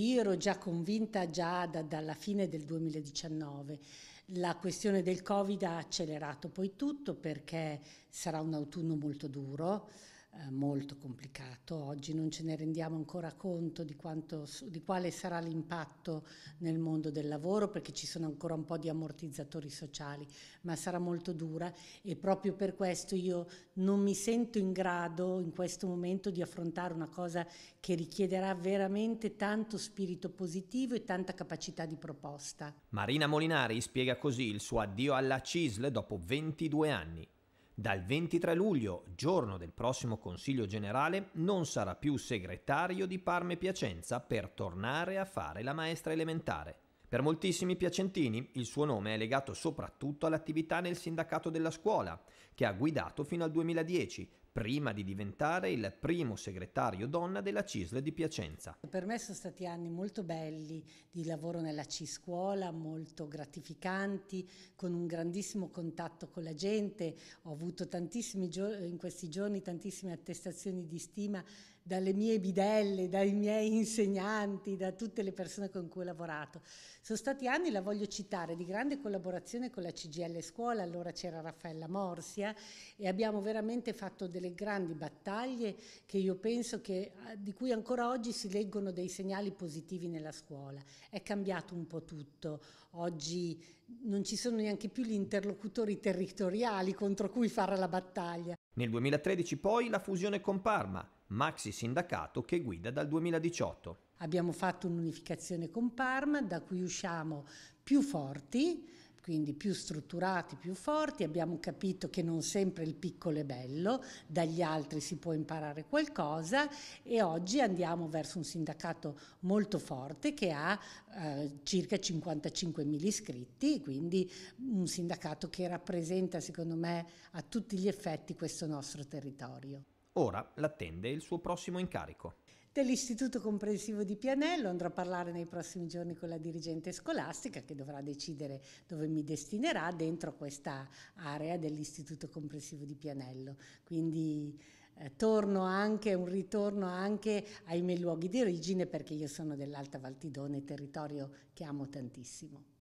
Io ero già convinta già da, dalla fine del 2019. La questione del Covid ha accelerato poi tutto perché sarà un autunno molto duro, eh, molto complicato. Oggi non ce ne rendiamo ancora conto di, quanto, di quale sarà l'impatto nel mondo del lavoro perché ci sono ancora un po' di ammortizzatori sociali, ma sarà molto dura e proprio per questo io non mi sento in grado in questo momento di affrontare una cosa che richiederà veramente tanto spirito positivo e tanta capacità di proposta. Marina Molinari spiega così il suo addio alla CISL dopo 22 anni. Dal 23 luglio, giorno del prossimo Consiglio generale, non sarà più segretario di Parme Piacenza per tornare a fare la maestra elementare. Per moltissimi piacentini il suo nome è legato soprattutto all'attività nel sindacato della scuola, che ha guidato fino al 2010, prima di diventare il primo segretario donna della CISL di Piacenza. Per me sono stati anni molto belli di lavoro nella C-Scuola, molto gratificanti, con un grandissimo contatto con la gente. Ho avuto in questi giorni tantissime attestazioni di stima dalle mie bidelle, dai miei insegnanti, da tutte le persone con cui ho lavorato. Sono stati anni, la voglio citare, di grande collaborazione con la CGL Scuola, allora c'era Raffaella Morsia e abbiamo veramente fatto delle grandi battaglie che io penso che, eh, di cui ancora oggi si leggono dei segnali positivi nella scuola. È cambiato un po' tutto, oggi non ci sono neanche più gli interlocutori territoriali contro cui fare la battaglia. Nel 2013 poi la fusione con Parma maxi sindacato che guida dal 2018. Abbiamo fatto un'unificazione con Parma da cui usciamo più forti, quindi più strutturati, più forti, abbiamo capito che non sempre il piccolo è bello, dagli altri si può imparare qualcosa e oggi andiamo verso un sindacato molto forte che ha eh, circa 55.000 iscritti, quindi un sindacato che rappresenta secondo me a tutti gli effetti questo nostro territorio. Ora l'attende il suo prossimo incarico. Dell'Istituto Comprensivo di Pianello andrò a parlare nei prossimi giorni con la dirigente scolastica che dovrà decidere dove mi destinerà dentro questa area dell'Istituto Comprensivo di Pianello. Quindi eh, torno anche, un ritorno anche ai miei luoghi di origine perché io sono dell'Alta Valtidone, territorio che amo tantissimo.